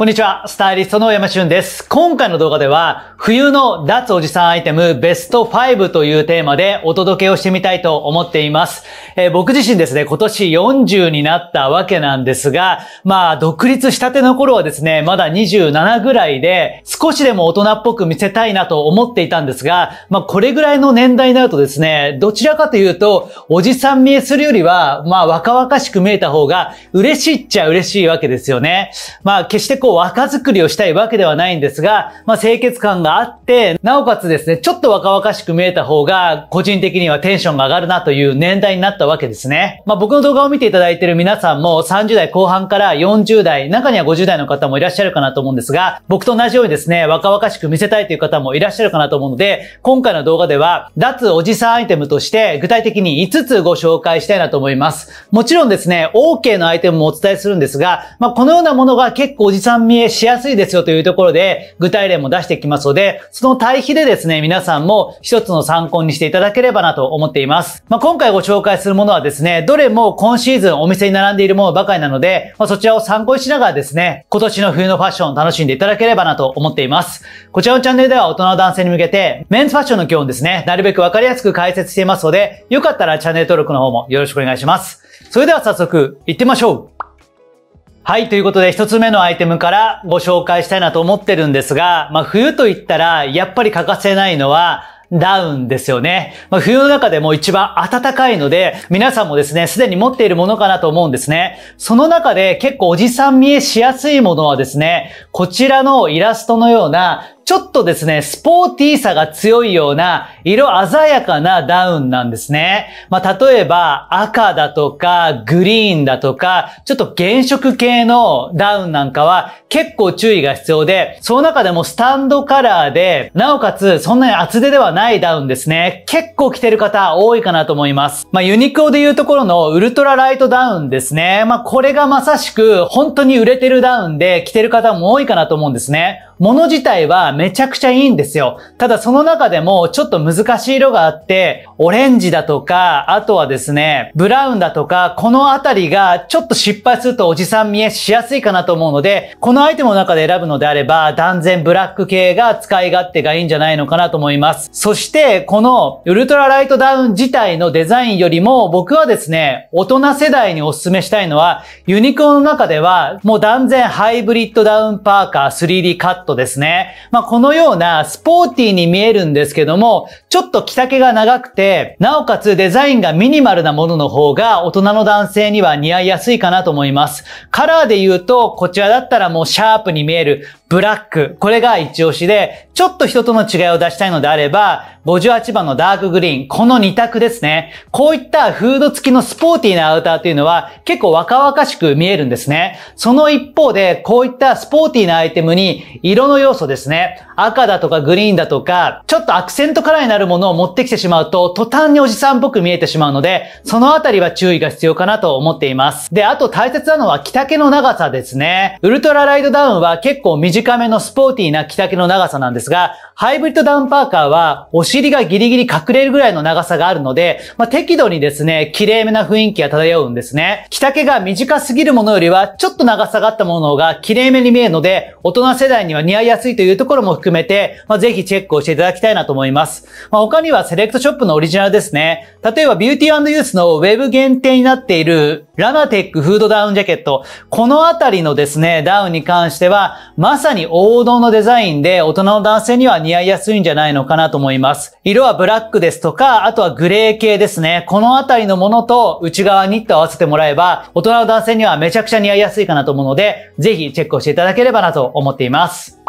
こんにちは、スタイリストの山俊です。今回の動画では、冬の脱おじさんアイテムベスト5というテーマでお届けをしてみたいと思っています。えー、僕自身ですね、今年40になったわけなんですが、まあ、独立したての頃はですね、まだ27ぐらいで、少しでも大人っぽく見せたいなと思っていたんですが、まあ、これぐらいの年代になるとですね、どちらかというと、おじさん見えするよりは、まあ、若々しく見えた方が嬉しいっちゃ嬉しいわけですよね。まあ、決してこう、超若作りをしたいわけではないんですが、まあ、清潔感があって、なおかつですね、ちょっと若々しく見えた方が、個人的にはテンションが上がるなという年代になったわけですね。まあ、僕の動画を見ていただいている皆さんも30代後半から40代、中には50代の方もいらっしゃるかなと思うんですが、僕と同じようにですね、若々しく見せたいという方もいらっしゃるかなと思うので、今回の動画では、脱おじさんアイテムとして、具体的に5つご紹介したいなと思います。もちろんですね、OK のアイテムもお伝えするんですが、まあ、このようなものが結構おじさん見えしやすいですよというところで、具体例も出してきますので、その対比でですね、皆さんも一つの参考にしていただければなと思っています。まあ、今回ご紹介するものはですね、どれも今シーズンお店に並んでいるものばかりなので、まあ、そちらを参考にしながらですね、今年の冬のファッションを楽しんでいただければなと思っています。こちらのチャンネルでは大人の男性に向けて、メンズファッションの基本ですね、なるべくわかりやすく解説していますので、よかったらチャンネル登録の方もよろしくお願いします。それでは早速、行ってみましょうはい、ということで一つ目のアイテムからご紹介したいなと思ってるんですが、まあ冬と言ったらやっぱり欠かせないのはダウンですよね。まあ、冬の中でも一番暖かいので、皆さんもですね、すでに持っているものかなと思うんですね。その中で結構おじさん見えしやすいものはですね、こちらのイラストのようなちょっとですね、スポーティーさが強いような、色鮮やかなダウンなんですね。まあ、例えば、赤だとか、グリーンだとか、ちょっと原色系のダウンなんかは、結構注意が必要で、その中でもスタンドカラーで、なおかつ、そんなに厚手ではないダウンですね。結構着てる方、多いかなと思います。まあ、ユニクロでいうところの、ウルトラライトダウンですね。まあ、これがまさしく、本当に売れてるダウンで、着てる方も多いかなと思うんですね。もの自体はめちゃくちゃいいんですよ。ただその中でもちょっと難しい色があって、オレンジだとか、あとはですね、ブラウンだとか、このあたりがちょっと失敗するとおじさん見えしやすいかなと思うので、このアイテムの中で選ぶのであれば、断然ブラック系が使い勝手がいいんじゃないのかなと思います。そして、このウルトラライトダウン自体のデザインよりも、僕はですね、大人世代にお勧めしたいのは、ユニクロの中では、もう断然ハイブリッドダウンパーカー 3D カットトですね。まあ、このようなスポーティーに見えるんですけども、ちょっと着丈が長くて、なおかつデザインがミニマルなものの方が大人の男性には似合いやすいかなと思います。カラーで言うと、こちらだったらもうシャープに見える、ブラック。これが一押しで、ちょっと人との違いを出したいのであれば、58番のダークグリーン。この2択ですね。こういったフード付きのスポーティーなアウターというのは結構若々しく見えるんですね。その一方で、こういったスポーティーなアイテムに色の要素ですね。赤だとかグリーンだとか、ちょっとアクセントカラーになるものを持ってきてしまうと、途端におじさんっぽく見えてしまうので、そのあたりは注意が必要かなと思っています。で、あと大切なのは着丈の長さですね。ウルトラライドダウンは結構短短めのスポーティーな着丈の長さなんですが、ハイブリッドダウンパーカーはお尻がギリギリ隠れるぐらいの長さがあるので、まあ、適度にですね、綺麗めな雰囲気が漂うんですね。着丈が短すぎるものよりは、ちょっと長さがあったものが綺麗めに見えるので、大人世代には似合いやすいというところも含めて、まあ、ぜひチェックをしていただきたいなと思います。まあ、他にはセレクトショップのオリジナルですね。例えば、ビューティーユースのウェブ限定になっている、ラナテックフードダウンジャケット。このあたりのですね、ダウンに関しては、まささに王道のデザインで大人の男性には似合いやすいんじゃないのかなと思います。色はブラックですとか、あとはグレー系ですね。このあたりのものと内側ニット合わせてもらえば、大人の男性にはめちゃくちゃ似合いやすいかなと思うので、ぜひチェックをしていただければなと思っています。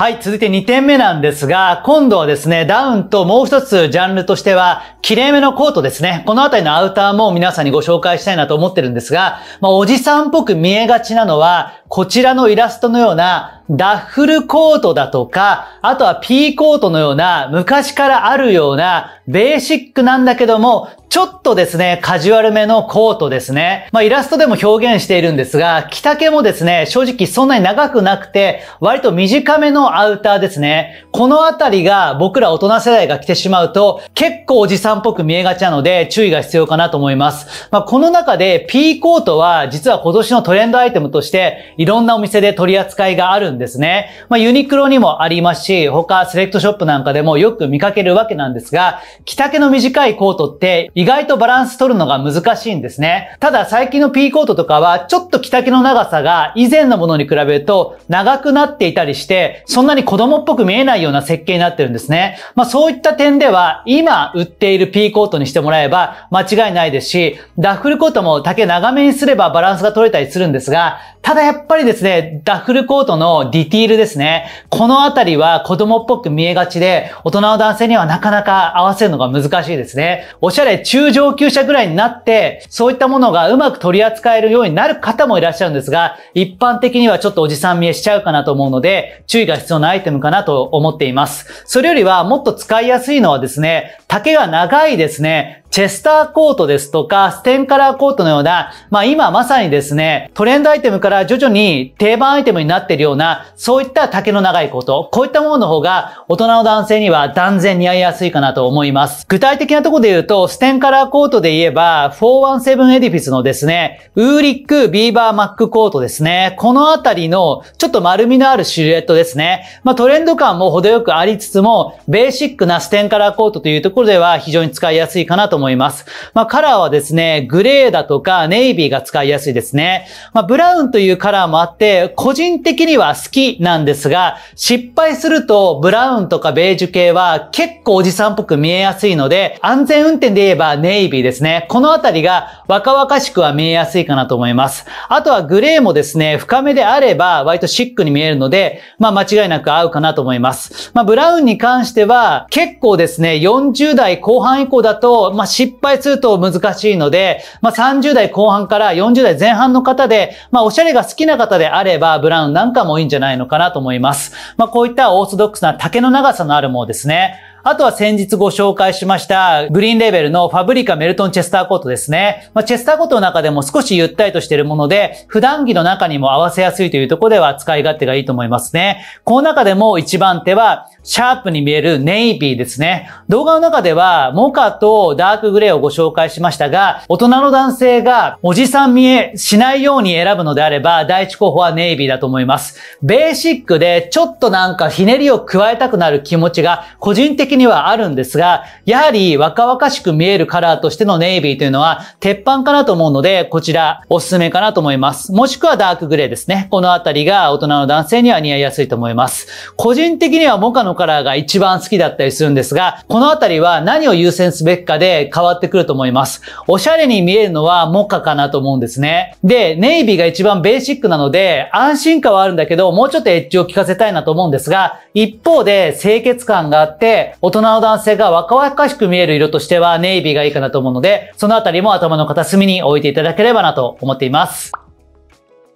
はい、続いて2点目なんですが、今度はですね、ダウンともう一つジャンルとしては、綺麗めのコートですね。このあたりのアウターも皆さんにご紹介したいなと思ってるんですが、まあ、おじさんっぽく見えがちなのは、こちらのイラストのような、ダッフルコートだとか、あとはピーコートのような、昔からあるような、ベーシックなんだけども、ちょっとですね、カジュアルめのコートですね。まあ、イラストでも表現しているんですが、着丈もですね、正直そんなに長くなくて、割と短めののアウターですね。このあたりが僕ら大人世代が着てしまうと結構おじさんっぽく見えがちなので注意が必要かなと思います。まあ、この中で P コートは実は今年のトレンドアイテムとしていろんなお店で取り扱いがあるんですね。まあ、ユニクロにもありますし、他セレクトショップなんかでもよく見かけるわけなんですが、着丈の短いコートって意外とバランス取るのが難しいんですね。ただ最近の P コートとかはちょっと着丈の長さが以前のものに比べると長くなっていたりして、そんなに子供っぽく見えないような設計になってるんですね。まあそういった点では、今売っているピーコートにしてもらえば間違いないですし、ダッフルコートも丈長めにすればバランスが取れたりするんですが、ただやっぱりですね、ダッフルコートのディティールですね。このあたりは子供っぽく見えがちで、大人の男性にはなかなか合わせるのが難しいですね。おしゃれ中上級者ぐらいになって、そういったものがうまく取り扱えるようになる方もいらっしゃるんですが、一般的にはちょっとおじさん見えしちゃうかなと思うので、注意が必要必要なアイテムかなと思っています。それよりはもっと使いやすいのはですね、丈が長いですね、チェスターコートですとか、ステンカラーコートのような、まあ今まさにですね、トレンドアイテムから徐々に定番アイテムになっているような、そういった丈の長いコート、こういったものの方が大人の男性には断然似合いやすいかなと思います。具体的なところで言うと、ステンカラーコートで言えば、417エディフィスのですね、ウーリックビーバーマックコートですね。このあたりの、ちょっと丸みのあるシルエットですね。ね。まあ、トレンド感も程よくありつつも、ベーシックなステンカラーコートというところでは非常に使いやすいかなと思います。まあ、カラーはですね、グレーだとかネイビーが使いやすいですね。まあ、ブラウンというカラーもあって、個人的には好きなんですが、失敗するとブラウンとかベージュ系は結構おじさんっぽく見えやすいので、安全運転で言えばネイビーですね。このあたりが若々しくは見えやすいかなと思います。あとはグレーもですね、深めであれば割とシックに見えるので、まあ間違違いなく合うかなと思います。まあ、ブラウンに関しては、結構ですね、40代後半以降だと、まあ、失敗すると難しいので、まあ、30代後半から40代前半の方で、まあ、おしゃれが好きな方であれば、ブラウンなんかもいいんじゃないのかなと思います。まあ、こういったオーソドックスな竹の長さのあるものですね。あとは先日ご紹介しました、グリーンレーベルのファブリカメルトンチェスターコートですね。まあ、チェスターコートの中でも少しゆったりとしているもので、普段着の中にも合わせやすいというところでは使い勝手がいいと思いますね。この中でも一番手は、シャープに見えるネイビーですね。動画の中では、モカとダークグレーをご紹介しましたが、大人の男性がおじさん見えしないように選ぶのであれば、第一候補はネイビーだと思います。ベーシックで、ちょっとなんかひねりを加えたくなる気持ちが、個人的にはあるんですが、やはり若々しく見えるカラーとしてのネイビーというのは、鉄板かなと思うので、こちら、おすすめかなと思います。もしくはダークグレーですね。このあたりが大人の男性には似合いやすいと思います。個人的にはモカのカラーが一番好きだったりするんですが、このあたりは何を優先すべきかで変わってくると思います。おしゃれに見えるのはモカかなと思うんですね。で、ネイビーが一番ベーシックなので、安心感はあるんだけど、もうちょっとエッジを効かせたいなと思うんですが、一方で清潔感があって、大人の男性が若々しく見える色としてはネイビーがいいかなと思うので、そのあたりも頭の片隅に置いていただければなと思っています。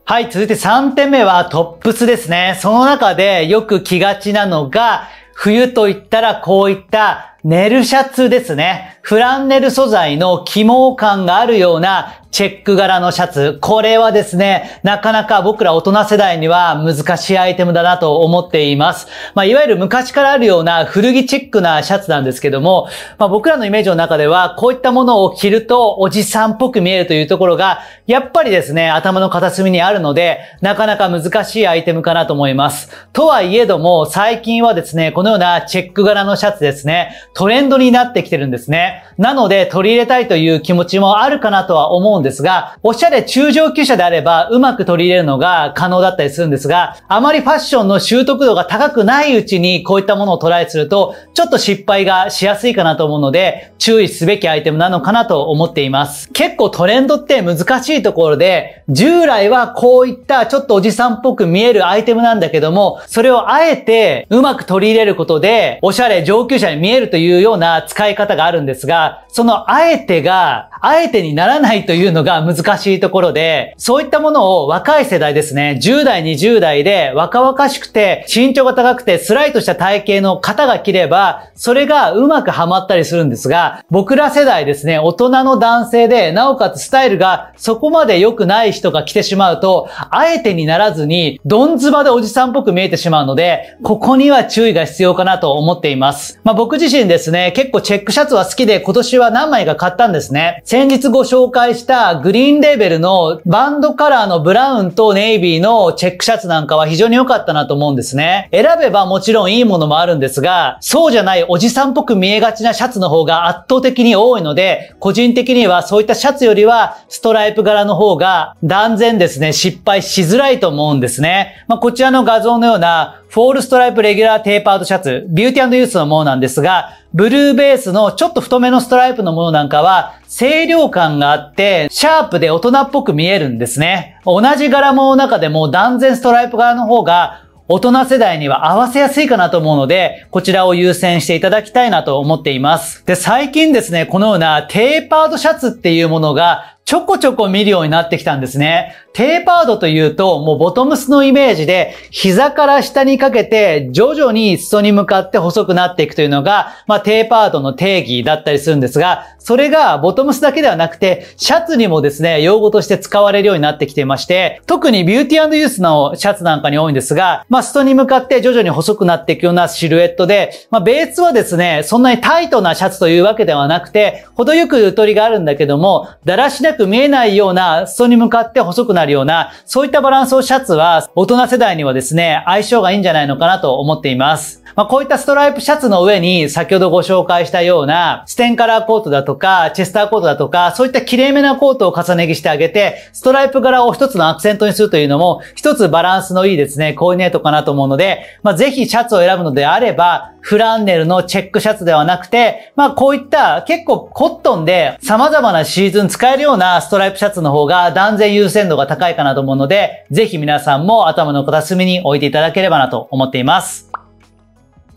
はい、続いて3点目はトップスですね。その中でよく着がちなのが、冬といったらこういったネルシャツですね。フランネル素材の起毛感があるようなチェック柄のシャツ。これはですね、なかなか僕ら大人世代には難しいアイテムだなと思っています。まあ、いわゆる昔からあるような古着チックなシャツなんですけども、まあ、僕らのイメージの中では、こういったものを着るとおじさんっぽく見えるというところが、やっぱりですね、頭の片隅にあるので、なかなか難しいアイテムかなと思います。とはいえども、最近はですね、このようなチェック柄のシャツですね、トレンドになってきてるんですね。なので、取り入れたいという気持ちもあるかなとは思うんですが、おしゃれ中上級者であればうまく取り入れるのが可能だったりするんですが、あまりファッションの習得度が高くないうちにこういったものをトライすると、ちょっと失敗がしやすいかなと思うので、注意すべきアイテムなのかなと思っています。結構トレンドって難しいところで、従来はこういったちょっとおじさんっぽく見えるアイテムなんだけども、それをあえてうまく取り入れることで、おしゃれ上級者に見えるというような使い方があるんですが、そのあえてが、あえてにならないというのが難しいところで、そういったものを若い世代ですね、10代、20代で若々しくて、身長が高くて、スライとした体型の方が着れば、それがうまくハマったりするんですが、僕ら世代ですね、大人の男性で、なおかつスタイルがそこまで良くない人が着てしまうと、あえてにならずに、どんずばでおじさんっぽく見えてしまうので、ここには注意が必要かなと思っています。まあ、僕自身ですね、結構チェックシャツは好きで、今年は何枚か買ったんですね。先日ご紹介したたグリーンレーベルのバンドカラーのブラウンとネイビーのチェックシャツなんかは非常に良かったなと思うんですね。選べばもちろんいいものもあるんですが、そうじゃないおじさんっぽく見えがちなシャツの方が圧倒的に多いので、個人的にはそういったシャツよりはストライプ柄の方が断然ですね、失敗しづらいと思うんですね。まあ、こちらの画像のようなフォールストライプレギュラーテーパードシャツ、ビューティーユースのものなんですが、ブルーベースのちょっと太めのストライプのものなんかは清涼感があってシャープで大人っぽく見えるんですね。同じ柄も中でも断然ストライプ側の方が大人世代には合わせやすいかなと思うので、こちらを優先していただきたいなと思っています。で、最近ですね、このようなテーパードシャツっていうものがちょこちょこ見るようになってきたんですね。テーパードというと、もうボトムスのイメージで、膝から下にかけて、徐々に裾に向かって細くなっていくというのが、まあ、テーパードの定義だったりするんですが、それがボトムスだけではなくて、シャツにもですね、用語として使われるようになってきていまして、特にビューティーユースのシャツなんかに多いんですが、まあ、裾に向かって徐々に細くなっていくようなシルエットで、まあ、ベースはですね、そんなにタイトなシャツというわけではなくて、程よくゆとりがあるんだけども、だらしな早く見えないような、裾に向かって細くなるような、そういったバランスをシャツは、大人世代にはですね、相性がいいんじゃないのかなと思っています。まあ、こういったストライプシャツの上に、先ほどご紹介したような、ステンカラーコートだとか、チェスターコートだとか、そういった綺麗めなコートを重ね着してあげて、ストライプ柄を一つのアクセントにするというのも、一つバランスのいいですね、コーディネートかなと思うので、まあ、ぜひシャツを選ぶのであれば、フランネルのチェックシャツではなくて、まあ、こういった結構コットンで様々なシーズン使えるようななストライプシャツの方が断然優先度が高いかなと思うので、ぜひ皆さんも頭の片隅に置いていただければなと思っています。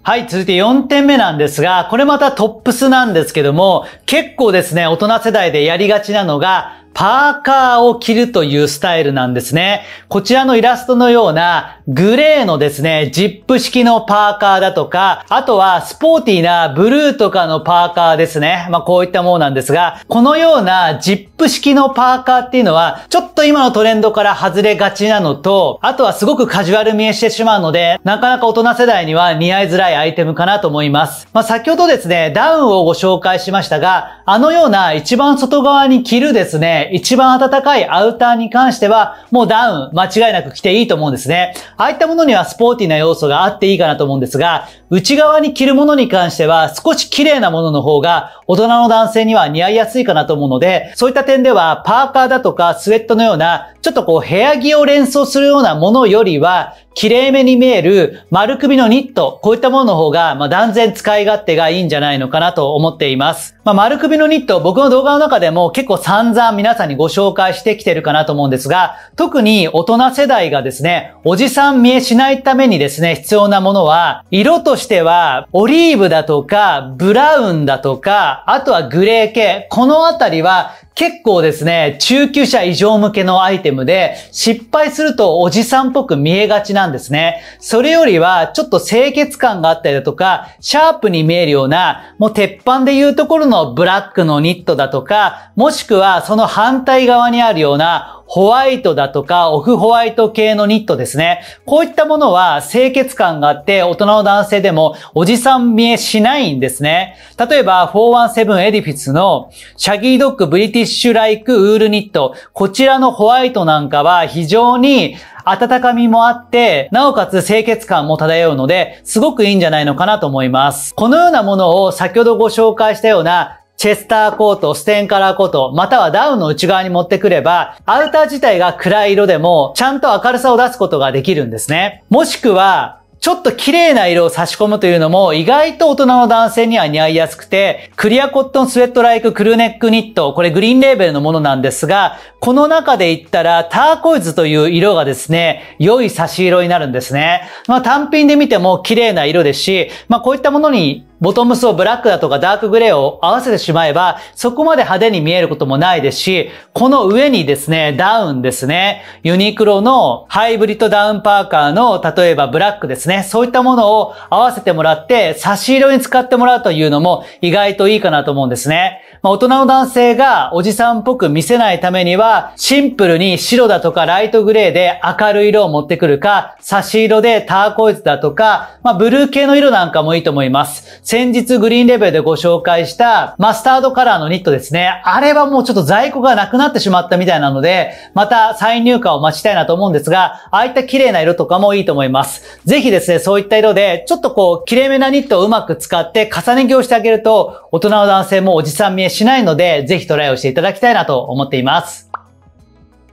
はい、続いて4点目なんですが、これまたトップスなんですけども、結構ですね、大人世代でやりがちなのが、パーカーを着るというスタイルなんですね。こちらのイラストのようなグレーのですね、ジップ式のパーカーだとか、あとはスポーティーなブルーとかのパーカーですね。まあこういったものなんですが、このようなジップ式のパーカーっていうのは、ちょっと今のトレンドから外れがちなのと、あとはすごくカジュアル見えしてしまうので、なかなか大人世代には似合いづらいアイテムかなと思います。まあ先ほどですね、ダウンをご紹介しましたが、あのような一番外側に着るですね、一番暖かいアウターに関しては、もうダウン間違いなく着ていいと思うんですね。ああいったものにはスポーティーな要素があっていいかなと思うんですが、内側に着るものに関しては、少し綺麗なものの方が、大人の男性には似合いやすいかなと思うので、そういった点では、パーカーだとかスウェットのような、ちょっとこう部屋着を連想するようなものよりは、綺麗めに見える丸首のニット、こういったものの方が、まあ、断然使い勝手がいいんじゃないのかなと思っています。まあ、丸首のニット、僕の動画の中でも結構散々皆さんにご紹介してきてるかなと思うんですが、特に大人世代がですね、おじさん見えしないためにですね、必要なものは、色としては、オリーブだとか、ブラウンだとか、あとはグレー系、このあたりは結構ですね、中級者以上向けのアイテムで、失敗するとおじさんっぽく見えがちなんですね。それよりは、ちょっと清潔感があったりだとか、シャープに見えるような、もう鉄板でいうところのブラックのニットだとか、もしくはその反対側にあるような、ホワイトだとか、オフホワイト系のニットですね。こういったものは清潔感があって、大人の男性でもおじさん見えしないんですね。例えば、417エディフィスのシャギードッグブリティッシュライクウールニット。こちらのホワイトなんかは非常に温かみもあって、なおかつ清潔感も漂うので、すごくいいんじゃないのかなと思います。このようなものを先ほどご紹介したようなチェスターコート、ステンカラーコート、またはダウンの内側に持ってくれば、アウター自体が暗い色でも、ちゃんと明るさを出すことができるんですね。もしくは、ちょっと綺麗な色を差し込むというのも意外と大人の男性には似合いやすくて、クリアコットンスウェットライククルーネックニット、これグリーンレーベルのものなんですが、この中で言ったらターコイズという色がですね、良い差し色になるんですね。まあ単品で見ても綺麗な色ですし、まあこういったものにボトムスをブラックだとかダークグレーを合わせてしまえば、そこまで派手に見えることもないですし、この上にですね、ダウンですね、ユニクロのハイブリッドダウンパーカーの、例えばブラックですですね。そういったものを合わせてもらって、差し色に使ってもらうというのも意外といいかなと思うんですね。まあ、大人の男性がおじさんっぽく見せないためには、シンプルに白だとかライトグレーで明るい色を持ってくるか、差し色でターコイズだとか、まあ、ブルー系の色なんかもいいと思います。先日グリーンレベルでご紹介したマスタードカラーのニットですね。あれはもうちょっと在庫がなくなってしまったみたいなので、また再入荷を待ちたいなと思うんですが、ああいった綺麗な色とかもいいと思います。ぜひですね、そういった色で、ちょっとこう、綺麗めなニットをうまく使って重ね着をしてあげると、大人の男性もおじさん見えしないので、ぜひトライをしていただきたいなと思っています。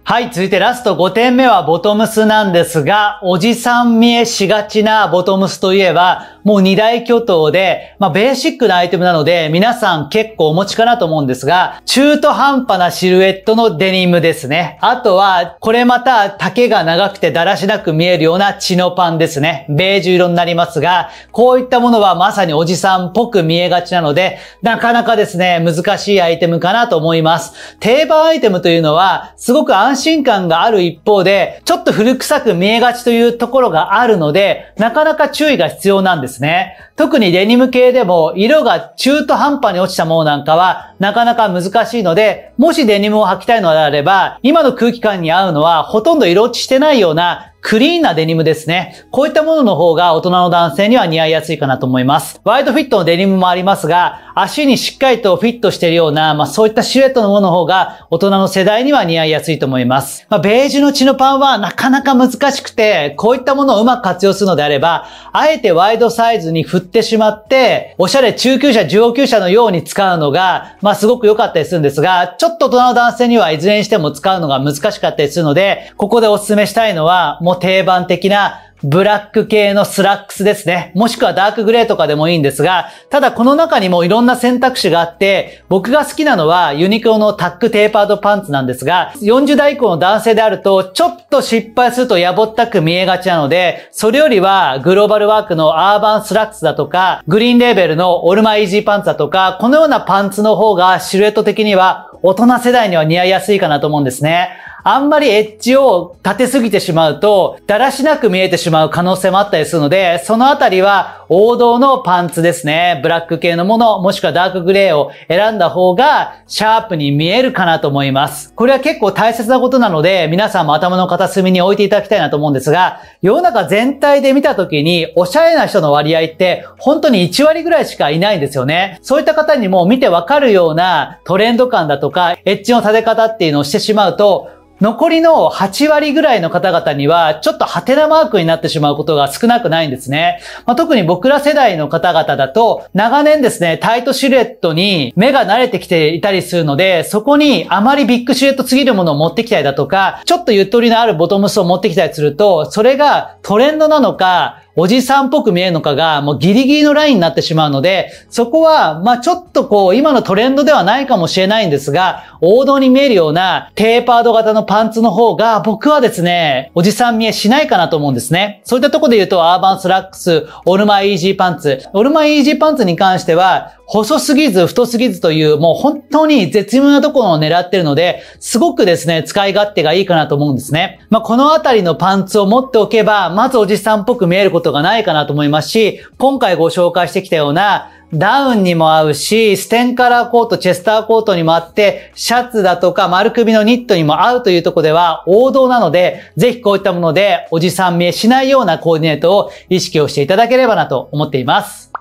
はい、続いてラスト5点目はボトムスなんですが、おじさん見えしがちなボトムスといえば、もう2大巨頭で、まあベーシックなアイテムなので、皆さん結構お持ちかなと思うんですが、中途半端なシルエットのデニムですね。あとは、これまた丈が長くてだらしなく見えるような血のパンですね。ベージュ色になりますが、こういったものはまさにおじさんっぽく見えがちなので、なかなかですね、難しいアイテムかなと思います。定番アイテムというのは、すごく安安心感がある一方で、ちょっと古臭く見えがちというところがあるので、なかなか注意が必要なんですね。特にデニム系でも、色が中途半端に落ちたものなんかは、なかなか難しいので、もしデニムを履きたいのであれば、今の空気感に合うのは、ほとんど色落ちしてないような、クリーンなデニムですね。こういったものの方が大人の男性には似合いやすいかなと思います。ワイドフィットのデニムもありますが、足にしっかりとフィットしているような、まあそういったシルエットのものの方が大人の世代には似合いやすいと思います。まあベージュのチノパンはなかなか難しくて、こういったものをうまく活用するのであれば、あえてワイドサイズに振ってしまって、おしゃれ中級者、上級者のように使うのが、まあすごく良かったりするんですが、ちょっと大人の男性にはいずれにしても使うのが難しかったりするので、ここでお勧めしたいのは、ももう定番的なブラック系のスラックスですね。もしくはダークグレーとかでもいいんですが、ただこの中にもいろんな選択肢があって、僕が好きなのはユニクロのタックテーパードパンツなんですが、40代以降の男性であると、ちょっと失敗するとやぼったく見えがちなので、それよりはグローバルワークのアーバンスラックスだとか、グリーンレーベルのオルマイージーパンツだとか、このようなパンツの方がシルエット的には大人世代には似合いやすいかなと思うんですね。あんまりエッジを立てすぎてしまうと、だらしなく見えてしまう可能性もあったりするので、そのあたりは王道のパンツですね。ブラック系のもの、もしくはダークグレーを選んだ方が、シャープに見えるかなと思います。これは結構大切なことなので、皆さんも頭の片隅に置いていただきたいなと思うんですが、世の中全体で見た時に、おしゃれな人の割合って、本当に1割ぐらいしかいないんですよね。そういった方にも見てわかるようなトレンド感だとか、エッジの立て方っていうのをしてしまうと、残りの8割ぐらいの方々には、ちょっとハテナマークになってしまうことが少なくないんですね。まあ、特に僕僕ら世代の方々だと、長年ですね、タイトシルエットに目が慣れてきていたりするので、そこにあまりビッグシルエットすぎるものを持ってきたりだとか、ちょっとゆとりのあるボトムスを持ってきたりすると、それがトレンドなのか、おじさんっぽく見えるのかが、もうギリギリのラインになってしまうので、そこは、まあちょっとこう、今のトレンドではないかもしれないんですが、王道に見えるようなテーパード型のパンツの方が、僕はですね、おじさん見えしないかなと思うんですね。そういったとこで言うと、アーバンスラックス、オルマイージーパンツ。オルマイージーパンツに関しては、細すぎず太すぎずという、もう本当に絶妙なところを狙ってるので、すごくですね、使い勝手がいいかなと思うんですね。まあこのあたりのパンツを持っておけば、まずおじさんっぽく見えることことがないかなと思いますし、今回ご紹介してきたようなダウンにも合うし、ステンカラーコート、チェスターコートにもあって、シャツだとか丸首のニットにも合うというとこでは王道なので、ぜひこういったものでおじさん見えしないようなコーディネートを意識をしていただければなと思っています。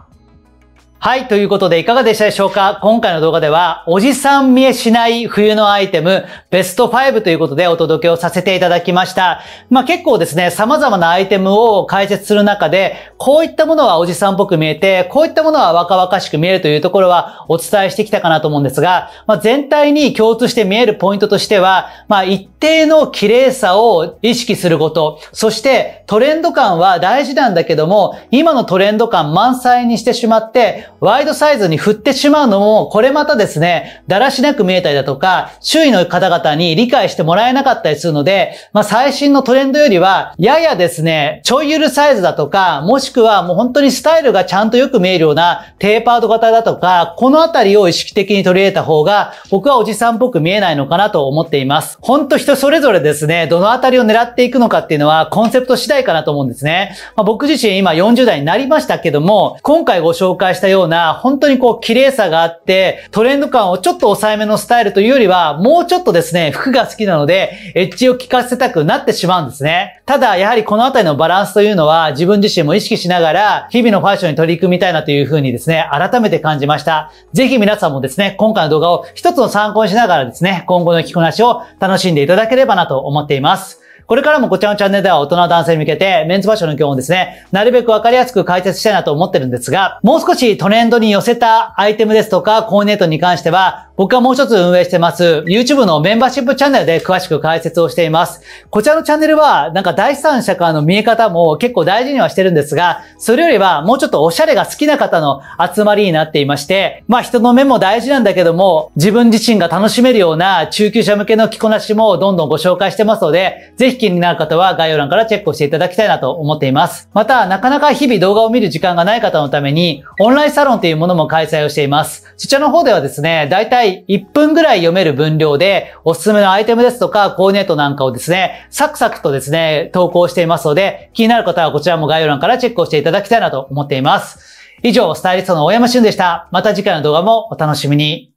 はい。ということで、いかがでしたでしょうか今回の動画では、おじさん見えしない冬のアイテム、ベスト5ということでお届けをさせていただきました。まあ結構ですね、様々なアイテムを解説する中で、こういったものはおじさんっぽく見えて、こういったものは若々しく見えるというところはお伝えしてきたかなと思うんですが、まあ全体に共通して見えるポイントとしては、まあ一定の綺麗さを意識すること、そしてトレンド感は大事なんだけども、今のトレンド感満載にしてしまって、ワイドサイズに振ってしまうのも、これまたですね、だらしなく見えたりだとか、周囲の方々に理解してもらえなかったりするので、まあ、最新のトレンドよりは、ややですね、ちょいゆるサイズだとか、もしくはもう本当にスタイルがちゃんとよく見えるようなテーパード型だとか、このあたりを意識的に取り入れた方が、僕はおじさんっぽく見えないのかなと思っています。ほんと人それぞれですね、どのあたりを狙っていくのかっていうのは、コンセプト次第かなと思うんですね。まあ、僕自身今40代になりましたけども、今回ご紹介したようなな、本当にこう、綺麗さがあって、トレンド感をちょっと抑えめのスタイルというよりは、もうちょっとですね、服が好きなので、エッジを効かせたくなってしまうんですね。ただ、やはりこのあたりのバランスというのは、自分自身も意識しながら、日々のファッションに取り組みたいなというふうにですね、改めて感じました。ぜひ皆さんもですね、今回の動画を一つの参考にしながらですね、今後の着こなしを楽しんでいただければなと思っています。これからもこちらのチャンネルでは大人男性に向けて、メンズファッションの基本をですね、なるべくわかりやすく解説したいなと思ってるんですが、もう少しトレンドに寄せたアイテムですとか、コーディネートに関しては、僕はもう一つ運営してます、YouTube のメンバーシップチャンネルで詳しく解説をしています。こちらのチャンネルは、なんか第三者からの見え方も結構大事にはしてるんですが、それよりはもうちょっとおしゃれが好きな方の集まりになっていまして、まあ人の目も大事なんだけども、自分自身が楽しめるような中級者向けの着こなしもどんどんご紹介してますので、ぜひ気になる方は概要欄からチェックをしていただきたいなと思っています。また、なかなか日々動画を見る時間がない方のために、オンラインサロンというものも開催をしています。そちらの方ではですね、だいたい1分ぐらい読める分量で、おすすめのアイテムですとか、コーディネートなんかをですね、サクサクとですね、投稿していますので、気になる方はこちらも概要欄からチェックをしていただきたいなと思っています。以上、スタイリストの大山俊でした。また次回の動画もお楽しみに。